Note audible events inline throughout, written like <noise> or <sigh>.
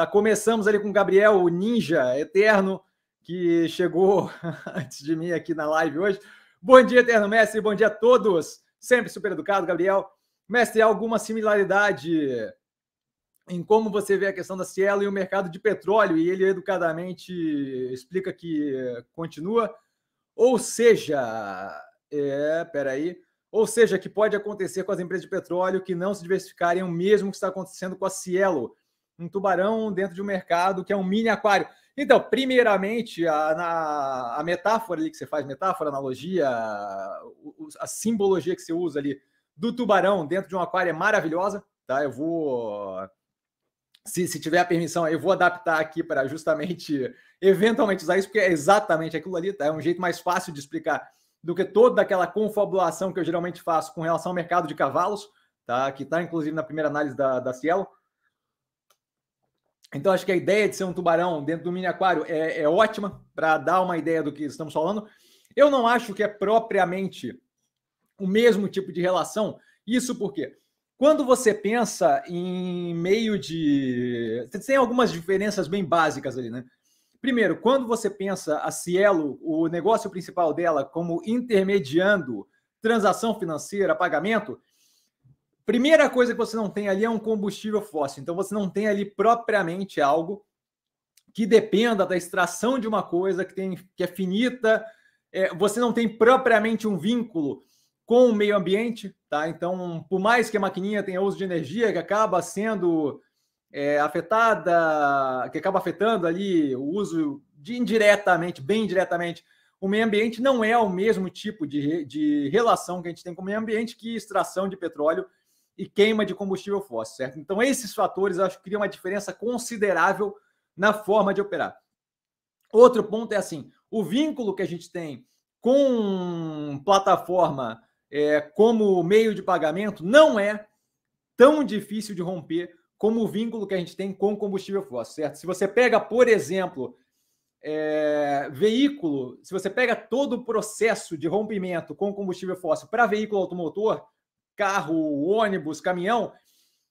Tá, começamos ali com o Gabriel, o ninja eterno, que chegou <laughs> antes de mim aqui na live hoje. Bom dia, Eterno Mestre, bom dia a todos. Sempre super educado, Gabriel. Mestre, há alguma similaridade em como você vê a questão da Cielo e o mercado de petróleo? E ele educadamente explica que continua. Ou seja, é, peraí. Ou seja, que pode acontecer com as empresas de petróleo que não se diversificarem o mesmo que está acontecendo com a Cielo um tubarão dentro de um mercado que é um mini aquário. Então, primeiramente, a, na, a metáfora ali que você faz, metáfora, analogia, a, a simbologia que você usa ali do tubarão dentro de um aquário é maravilhosa, tá? Eu vou se, se, tiver a permissão, eu vou adaptar aqui para justamente eventualmente usar isso, porque é exatamente aquilo ali, tá? É um jeito mais fácil de explicar do que toda aquela confabulação que eu geralmente faço com relação ao mercado de cavalos, tá? Que está inclusive na primeira análise da, da Cielo. Então, acho que a ideia de ser um tubarão dentro do mini aquário é, é ótima para dar uma ideia do que estamos falando. Eu não acho que é propriamente o mesmo tipo de relação. Isso porque quando você pensa em meio de. Tem algumas diferenças bem básicas ali, né? Primeiro, quando você pensa a Cielo, o negócio principal dela, como intermediando transação financeira, pagamento, Primeira coisa que você não tem ali é um combustível fóssil. Então você não tem ali propriamente algo que dependa da extração de uma coisa que, tem, que é finita. É, você não tem propriamente um vínculo com o meio ambiente, tá? Então, por mais que a maquininha tenha uso de energia que acaba sendo é, afetada, que acaba afetando ali o uso de indiretamente, bem indiretamente, o meio ambiente não é o mesmo tipo de, de relação que a gente tem com o meio ambiente que extração de petróleo e queima de combustível fóssil, certo? Então, esses fatores acho que criam uma diferença considerável na forma de operar. Outro ponto é assim: o vínculo que a gente tem com plataforma é, como meio de pagamento não é tão difícil de romper como o vínculo que a gente tem com combustível fóssil, certo? Se você pega, por exemplo, é, veículo, se você pega todo o processo de rompimento com combustível fóssil para veículo automotor, carro, ônibus, caminhão,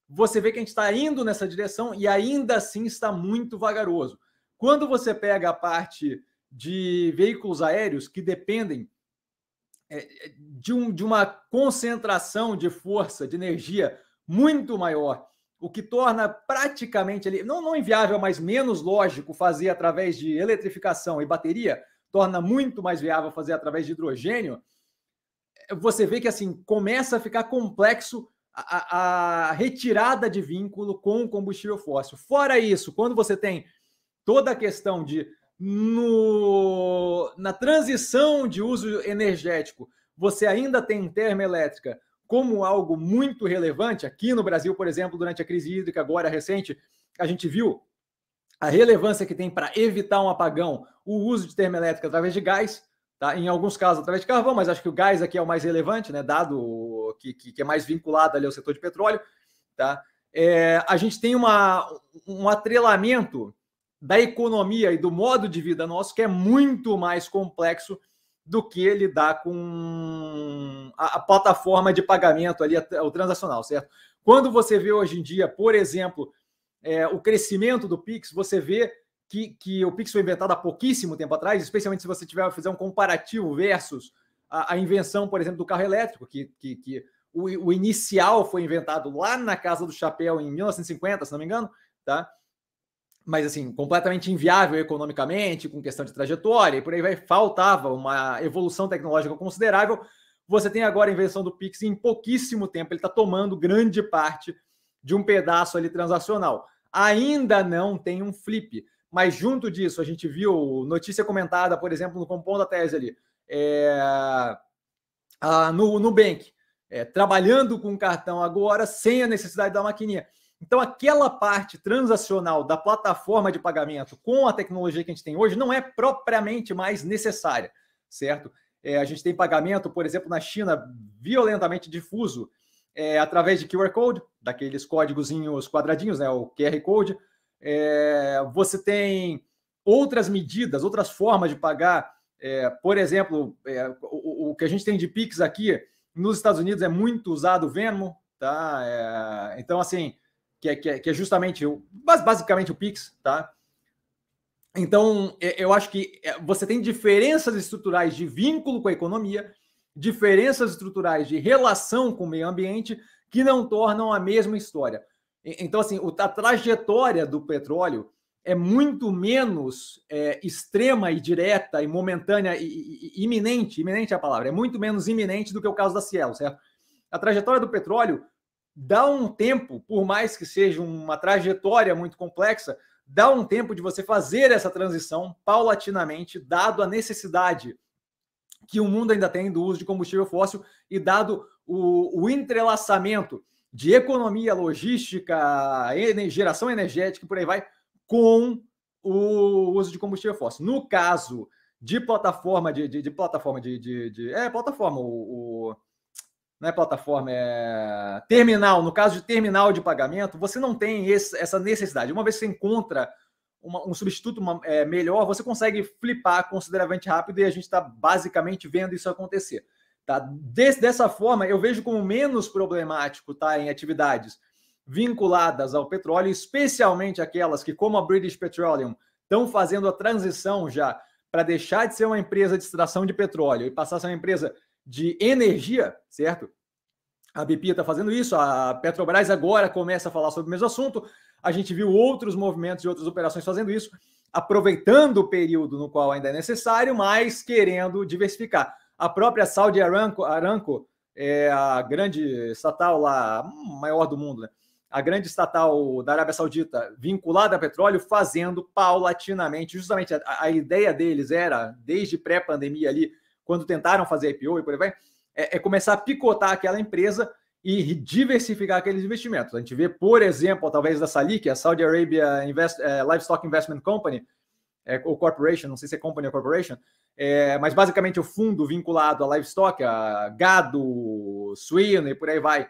você vê que a gente está indo nessa direção e ainda assim está muito vagaroso. Quando você pega a parte de veículos aéreos que dependem é, é, de, um, de uma concentração de força, de energia muito maior, o que torna praticamente ali, não, não inviável, mas menos lógico fazer através de eletrificação e bateria, torna muito mais viável fazer através de hidrogênio você vê que assim começa a ficar complexo a, a, retirada de vínculo com o combustível fóssil. Fora isso, quando você tem toda a questão de no, na transição de uso energético, você ainda tem termoelétrica como algo muito relevante. Aqui no Brasil, por exemplo, durante a crise hídrica agora recente, a gente viu a relevância que tem para evitar um apagão o uso de termoelétrica através de gás. Tá? Em alguns casos, através de carvão, mas acho que o gás aqui é o mais relevante, né? dado que, que, que é mais vinculado ali ao setor de petróleo. Tá? É, a gente tem uma, um atrelamento da economia e do modo de vida nosso que é muito mais complexo do que lidar com a, a plataforma de pagamento ali, o transacional, certo? Quando você vê hoje em dia, por exemplo, é, o crescimento do Pix, você vê que, que o Pix foi inventado há pouquíssimo tempo atrás, especialmente se você tiver fazer um comparativo versus a, a invenção, por exemplo, do carro elétrico, que, que, que o, o, inicial foi inventado lá na Casa do Chapéu em 1950, se não me engano, tá? Mas assim, completamente inviável economicamente, com questão de trajetória, e por aí vai, faltava uma evolução tecnológica considerável. Você tem agora a invenção do Pix e em pouquíssimo tempo, ele está tomando grande parte de um pedaço ali transacional. Ainda não tem um flip. Mas junto disso, a gente viu notícia comentada, por exemplo, no Compondo da Tese ali, é, a, no Nubank, é, trabalhando com cartão agora sem a necessidade da maquininha. Então, aquela parte transacional da plataforma de pagamento com a tecnologia que a gente tem hoje não é propriamente mais necessária, certo? É, a gente tem pagamento, por exemplo, na China, violentamente difuso, é, através de QR Code, daqueles códigozinhos quadradinhos, né, o QR Code, é, você tem outras medidas, outras formas de pagar. É, por exemplo, é, o, o, que a gente tem de Pix aqui nos Estados Unidos é muito usado o Venmo, tá? É, então, assim, que é, que é, é justamente o, basicamente o Pix, tá? Então, é, eu acho que você tem diferenças estruturais de vínculo com a economia, diferenças estruturais de relação com o meio ambiente, que não tornam a mesma história. Então, assim, a trajetória do petróleo é muito menos é, extrema e direta e momentânea e, e, iminente, iminente é a palavra, é muito menos iminente do que o caso da Cielo, certo? A trajetória do petróleo dá um tempo, por mais que seja uma trajetória muito complexa, dá um tempo de você fazer essa transição paulatinamente, dado a necessidade que o mundo ainda tem do uso de combustível fóssil e dado o, o entrelaçamento de economia, logística, geração energética e por aí vai, com o uso de combustível fóssil. No caso de plataforma, de, de, de plataforma de, de, É, plataforma, o, o, Não é plataforma, é. Terminal. No caso de terminal de pagamento, você não tem esse, essa necessidade. Uma vez que você encontra uma, um substituto uma, é, melhor, você consegue flipar consideravelmente rápido e a gente está basicamente vendo isso acontecer. Tá? Des, dessa forma, eu vejo como menos problemático tá, em atividades vinculadas ao petróleo, especialmente aquelas que, como a British Petroleum, estão fazendo a transição já para deixar de ser uma empresa de extração de petróleo e passar a ser uma empresa de energia, certo? A BP está fazendo isso, a Petrobras agora começa a falar sobre o mesmo assunto. A gente viu outros movimentos e outras operações fazendo isso, aproveitando o período no qual ainda é necessário, mas querendo diversificar. A própria Saudi Aramco, Aramco é a grande estatal lá, hum, maior do mundo, né? a grande estatal da Arábia Saudita vinculada a petróleo, fazendo paulatinamente. Justamente a, a ideia deles era, desde pré-pandemia ali, quando tentaram fazer IPO e por aí vai, é, é, começar a picotar aquela empresa e diversificar aqueles investimentos. A gente vê, por exemplo, talvez da Salic, a Saudi Arabia Invest, é, Livestock Investment Company, é, ou corporation, não sei se é company ou corporation, é, mas basicamente o fundo vinculado a livestock, a gado, suíno e por aí vai,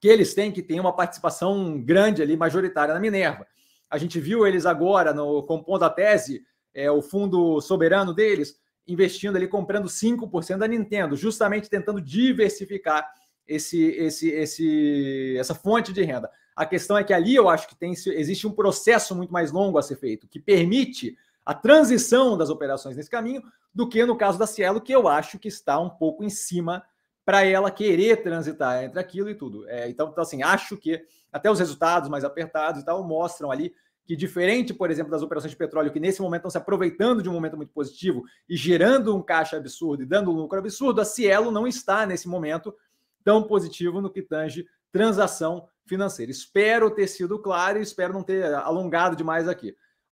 que eles têm que tem uma participação grande ali, majoritária na Minerva. A gente viu eles agora, no compondo a tese, é, o fundo soberano deles, investindo ali, comprando 5% da Nintendo, justamente tentando diversificar esse, esse, esse, essa fonte de renda. A questão é que ali eu acho que tem, existe um processo muito mais longo a ser feito, que permite a transição das operações nesse caminho, do que no caso da Cielo, que eu acho que está um pouco em cima para ela querer transitar entre aquilo e tudo. É, então, então, assim, acho que até os resultados mais apertados e tal mostram ali que, diferente, por exemplo, das operações de petróleo, que nesse momento estão se aproveitando de um momento muito positivo e gerando um caixa absurdo e dando um lucro absurdo, a Cielo não está nesse momento tão positivo no que tange transação financeira. Espero ter sido claro e espero não ter alongado demais aqui.